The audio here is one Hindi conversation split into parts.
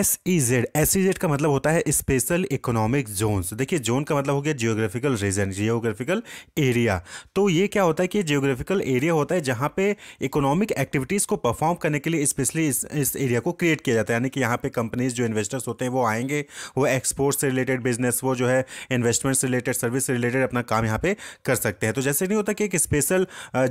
S E Z S E Z का मतलब होता है स्पेशल इकोनॉमिक जोन देखिए जोन का मतलब हो गया जियोग्राफिकल रीजन जियोग्राफिकल एरिया तो ये क्या होता है कि जियोग्राफिकल एरिया होता है जहाँ पे इकोनॉमिक एक्टिविटीज़ को परफॉर्म करने के लिए स्पेशली इस, एरिया को क्रिएट किया जाता है यानी कि यहाँ पे कंपनीज जो इन्वेस्टर्स होते हैं वो आएंगे वो एक्सपोर्ट से रिलेटेड बिजनेस वो जो है इन्वेस्टमेंट से रिलेटेड सर्विस से रिलेटेड अपना काम यहाँ पे कर सकते हैं तो जैसे नहीं होता कि एक स्पेशल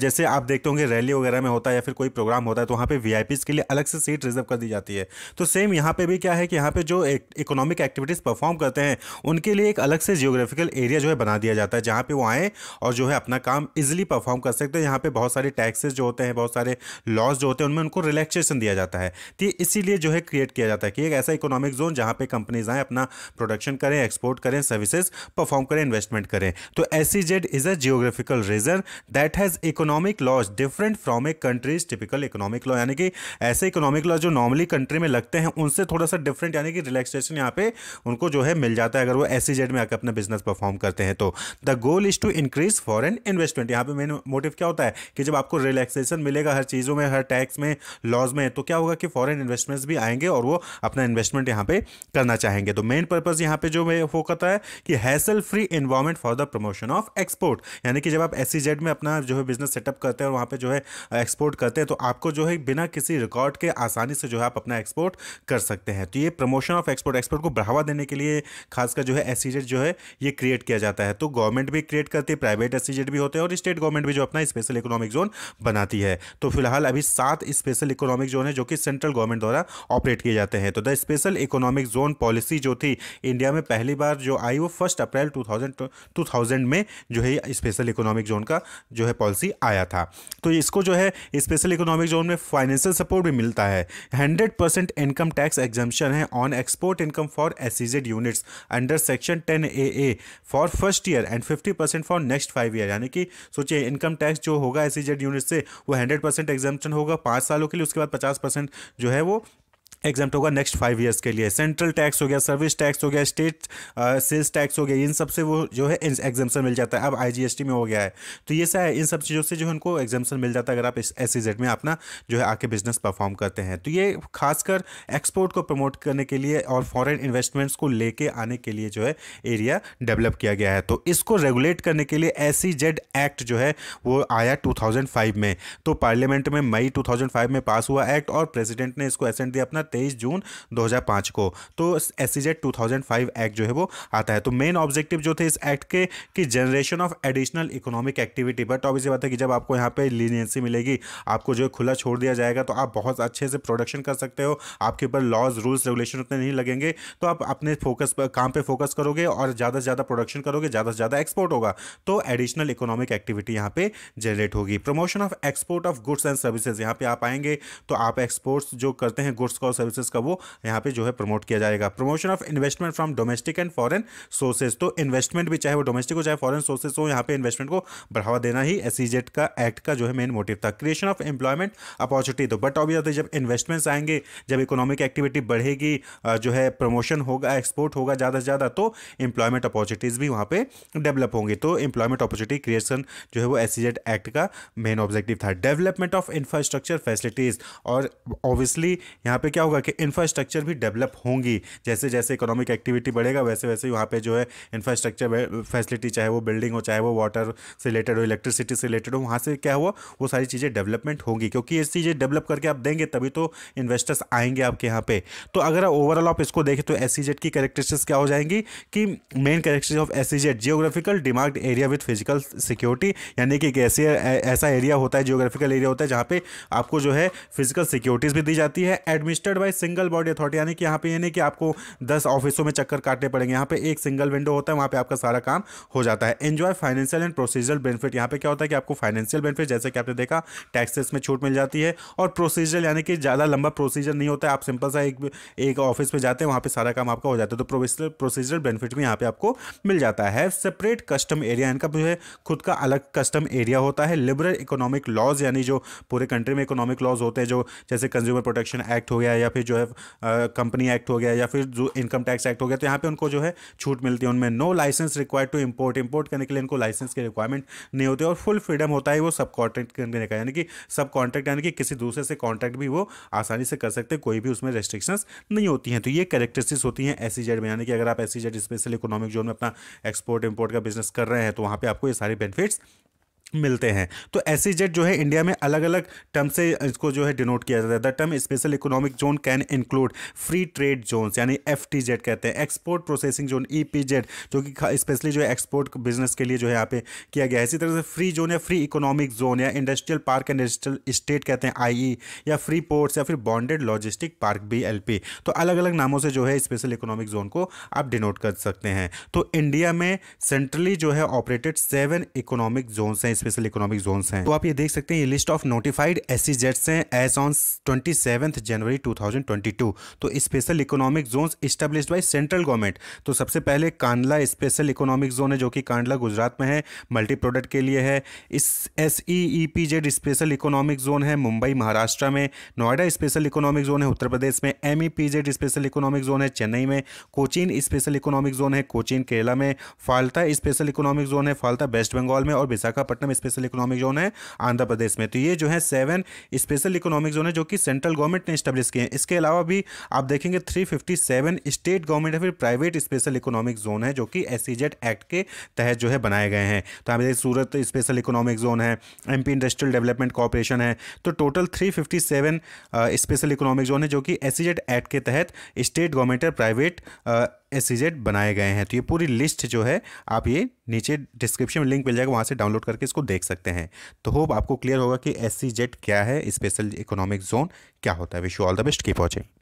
जैसे आप देखते होंगे रैली वगैरह में होता है या फिर कोई प्रोग्राम होता है तो वहाँ पर वी के लिए अलग से सीट रिजर्व कर दी जाती है तो सेम यहाँ पे भी भी क्या है कि यहाँ पे जो इकोनॉमिक एक्टिविटीज़ परफॉर्म करते हैं उनके लिए एक अलग से जियोग्राफिकल एरिया जो है बना दिया जाता है जहाँ पे वो आए और जो है अपना काम इजिली परफॉर्म कर सकते हैं यहाँ पे बहुत सारे टैक्सेस जो होते हैं बहुत सारे लॉज जो होते हैं उनमें उनको रिलैक्सेशन दिया जाता है तो इसीलिए जो है क्रिएट किया जाता है कि एक ऐसा इकोनॉमिक जोन जहाँ पर कंपनीज आए अपना प्रोडक्शन करें एक्सपोर्ट करें सर्विसेज परफॉर्म करें इन्वेस्टमेंट करें तो S is a geographical region that has economic laws different from a country's typical economic law यानी कि ऐसे इकोनॉमिक लॉ जो नॉर्मली कंट्री में लगते हैं उनसे थोड़ा थोड़ा सा डिफरेंट यानी कि रिलैक्सेशन यहाँ पे उनको जो है मिल जाता है अगर वो एस में आकर अपना बिजनेस परफॉर्म करते हैं तो the goal is to increase foreign investment यहाँ पे मेन मोटिव क्या होता है कि जब आपको रिलैक्सेशन मिलेगा हर चीज़ों में हर टैक्स में लॉज में तो क्या होगा कि फॉरन इन्वेस्टमेंट्स भी आएंगे और वो अपना इन्वेस्टमेंट यहाँ पे करना चाहेंगे तो मेन पर्पज़ यहाँ पे जो हो करता है कि hassle free environment for the promotion of export यानी कि जब आप एस में अपना जो है बिजनेस सेटअप करते हैं और वहाँ पर जो है एक्सपोर्ट करते हैं तो आपको जो है बिना किसी रिकॉर्ड के आसानी से जो है आप अपना एक्सपोर्ट कर सकते हैं हैं तो ये प्रमोशन ऑफ एक्सपोर्ट एक्सपोर्ट को बढ़ावा देने के लिए खासकर जो है एस जो है ये क्रिएट किया जाता है तो गवर्नमेंट भी क्रिएट करती है प्राइवेट एस भी होते हैं और स्टेट गवर्नमेंट भी जो अपना स्पेशल इकोनॉमिक जोन बनाती है तो फिलहाल अभी सात स्पेशल इकोनॉमिक जोन है जो कि सेंट्रल गवर्नमेंट द्वारा ऑपरेट किए जाते हैं तो the special economic zone policy जो थी इंडिया में पहली बार जो आई वो फर्स्ट अप्रैल टू थाउजेंड में जो है स्पेशल इकोनॉमिक जोन का जो है पॉलिसी आया था तो इसको जो है स्पेशल इकोनॉमिक जोन में फाइनेंशियल सपोर्ट भी मिलता है hundred percent income tax exam exemption है on export income for SEZ units under section ten A A for first year and fifty percent for next five year यानी कि सोचिए इनकम टैक्स जो होगा एसीजेड यूनिट e से वो हंड्रेड परसेंट एग्जामेशन होगा पाँच सालों के लिए उसके बाद पचास परसेंट जो है वो एग्जाम होगा नेक्स्ट फाइव ईयर्स के लिए सेंट्रल टैक्स हो गया सर्विस टैक्स हो गया स्टेट सेल्स टैक्स हो गया इन सबसे वो जो है एग्जामेशन मिल जाता है अब आई में हो गया है तो ये सा इन सब चीज़ों से जो है उनको एग्जामेशन मिल जाता है अगर आप इस सी e में अपना जो है आके बिजनेस परफॉर्म करते हैं तो ये खासकर एक्सपोर्ट को प्रमोट करने के लिए और फ़ॉरन इन्वेस्टमेंट्स को लेके आने के लिए जो है एरिया डेवलप किया गया है तो इसको रेगुलेट करने के लिए एस एक्ट e जो है वो आया टू में तो पार्लियामेंट में मई टू में पास हुआ एक्ट और प्रेसिडेंट ने इसको एसेंट दिया अपना तेईस जून दो को तो एस सी 2005 एक्ट जो है वो आता है तो मेन ऑब्जेक्टिव जो थे इस एक्ट के कि generation of additional economic activity but obviously बात है कि जब आपको यहाँ पे लीनियंसी मिलेगी आपको जो है खुला छोड़ दिया जाएगा तो आप बहुत अच्छे से प्रोडक्शन कर सकते हो आपके ऊपर लॉज रूल्स रेगुलेशन उतने नहीं लगेंगे तो आप अपने फोकस पर काम पर फोकस करोगे और ज़्यादा से ज़्यादा प्रोडक्शन करोगे ज़्यादा से ज़्यादा एक्सपोर्ट होगा तो एडिशनल इकोनॉमिक एक्टिविटी यहाँ पे जनरेट होगी promotion of export of goods and services यहाँ पे आप आएंगे तो आप एक्सपोर्ट्स जो करते हैं गुड्स का और सर्विसेज का वो यहाँ पे जो है प्रमोट किया जाएगा promotion of investment from domestic and foreign sources तो इन्वेस्टमेंट भी चाहे वो डोमेस्टिक हो चाहे फॉरन सोर्सेज हो यहाँ पे इन्वेस्टमेंट को बढ़ावा देना ही एस e का एक्ट का जो है मेन मोटिव था क्रिएशन ऑफ एम्प्लॉयमेंट अपॉर्चुनिटी तो बट ऑबियस जब इन्वेस्टमेंट्स आएंगे जब इकोनॉमिक एक्टिविटी बढ़ेगी जो है प्रमोशन होगा एक्सपोर्ट होगा ज़्यादा से ज़्यादा तो एम्प्लॉयमेंट अपॉर्चुनिटीज़ भी वहाँ पर डेवलप होंगी तो एम्प्लॉयमेंट अपॉर्चुनिटी क्रिएशन जो है वो एस एक्ट e का मेन ऑब्जेक्टिव था डेवलपमेंट ऑफ इंफ्रास्ट्रक्चर फैसिलिटीज़ और ऑब्वियसली यहाँ पे क्या होगा कि इंफ्रास्ट्रक्चर भी डेवलप होंगी जैसे जैसे इकोनॉमिक एक्टिविटी बढ़ेगा वैसे वैसे वहाँ पे जो है इंफ्रास्ट्रक्चर फैसिलिटी चाहे वो बिल्डिंग हो चाहे वो वाटर से रिलेटेड हो इलेक्ट्रिसिटी से रिलेटेड हो वहाँ से क्या हुआ वो सारी चीज़ें डेवलपमेंट होंगी क्योंकि ये चीज़ें डेवलप करके आप देंगे तभी तो इन्वेस्टर्स आएंगे आपके यहाँ पे तो अगर ओवरऑल आप इसको देखें तो एस e की करेक्टरिस्टिक्स क्या हो जाएंगी कि main characteristic of S geographical demand area with physical security यानी कि ऐसे ऐसा एरिया होता है जियोग्राफिकल एरिया होता है जहाँ पे आपको जो है फिजिकल सिक्योरिटीज़ भी दी जाती है administer supported by single body authority यानी कि यहाँ पे ये नहीं कि आपको दस ऑफिसों में चक्कर काटने पड़ेंगे यहाँ पे एक सिंगल विंडो होता है वहाँ पे आपका सारा काम हो जाता है enjoy financial and procedural benefit यहाँ पे क्या होता है कि आपको फाइनेंशियल बेनिफिट जैसे कि आपने देखा टैक्सेस में छूट मिल जाती है और प्रोसीजर यानी कि ज़्यादा लंबा प्रोसीजर नहीं होता है आप सिंपल सा एक एक ऑफिस में जाते हैं वहाँ पर सारा काम आपका हो जाता है तो प्रोविजनल प्रोसीजरल बेनिफिट भी यहाँ पर आपको मिल जाता है सेपरेट कस्टम एरिया इनका जो है खुद का अलग कस्टम एरिया होता है लिबरल इकोनॉमिक लॉज यानी जो पूरे कंट्री में इकोनॉमिक लॉज होते हैं जो जैसे कंज्यूमर प्रोटेक्शन एक्ट हो गया या फिर जो है कंपनी एक्ट हो गया या फिर जो इनकम टैक्स एक्ट हो गया तो यहाँ पे उनको जो है छूट मिलती है उनमें no licence required to import import करने के लिए इनको लाइसेंस की रिक्वायरमेंट नहीं होती और फुल फ्रीडम होता है वो सब कॉन्ट्रैक्ट करने का यानी कि सब कॉन्ट्रैक्ट यानी कि किसी दूसरे से कॉन्ट्रैक्ट भी वो आसानी से कर सकते कोई भी उसमें रेस्ट्रिक्शंस नहीं होती हैं तो ये करेक्टरिस्टिक्स होती हैं एस e में यानी कि अगर आप एस स्पेशल इकोनॉमिक जोन में अपना एक्सपोर्ट इम्पोर्ट का बिजनेस कर रहे हैं तो वहाँ पर आपको ये सारी बेनिफिट्स मिलते हैं तो ऐसी जेड जो है इंडिया में अलग अलग टर्म से इसको जो है डिनोट किया जाता है the term special economic zone can include free trade zones यानी एफ टी जेड कहते हैं export processing zone E P Z जो कि स्पेशली जो है एक्सपोर्ट बिजनेस के लिए जो है यहाँ पे किया गया है इसी तरह से फ्री जोन या फ्री इकोनॉमिक जोन या industrial park and industrial estate कहते हैं आई या फ्री पोर्ट्स या फिर bonded logistic park B L P तो अलग अलग नामों से जो है स्पेशल इकोनॉमिक जोन को आप डिनोट कर सकते हैं तो इंडिया में सेंट्रली जो है ऑपरेटेड सेवन इकोनॉमिक जोन्स हैं स्पेशल इकोनॉमिक जोन है तो आप ये देख सकते हैं ये लिस्ट ऑफ नोटिफाइड एस जेट्स हैं as on twenty January two तो special economic zone establish by central government तो सबसे पहले कांडला स्पेशल इकोनॉमिक जोन है जो कि कांडला गुजरात में है मल्टी प्रोडक्ट के लिए है इस S E P Z special economic zone है मुंबई महाराष्ट्र में नोएडा स्पेशल इकोनॉमिक जोन है उत्तर प्रदेश में M E P Z special economic zone है चेन्नई में कोचीन स्पेशल इकोनॉमिक जोन है कोचीन केरला में फालता स्पेशल इकोनॉमिक जोन है फालता वेस्ट बंगाल में और विशाखापट्टनम स्पेशल इकोनॉमिक जोन है आंध्र प्रदेश में तो ये जो है सेवन स्पेशल इकोनॉमिक जोन है जो कि सेंट्रल गवर्नमेंट ने स्टेब्लिश किए हैं इसके अलावा भी आप देखेंगे थ्री स्टेट गवर्नमेंट या फिर प्राइवेट स्पेशल इकोनॉमिक जोन है जो कि एस एक्ट e के तहत जो है बनाए गए हैं तो आप देखिए सूरत स्पेशल इकोनॉमिक जोन है एम इंडस्ट्रियल डेवलपमेंट कॉरपोरेशन है तो total three special economic zone है जो कि एस एक्ट e के तहत स्टेट गवर्नमेंट या प्राइवेट एस e बनाए गए हैं तो ये पूरी लिस्ट जो है आप ये नीचे डिस्क्रिप्शन में लिंक मिल जाएगा वहाँ से डाउनलोड करके इसको देख सकते हैं तो होप आपको क्लियर होगा कि एस e क्या है स्पेशल इकोनॉमिक जोन क्या होता है wish you all the best की पहुँचें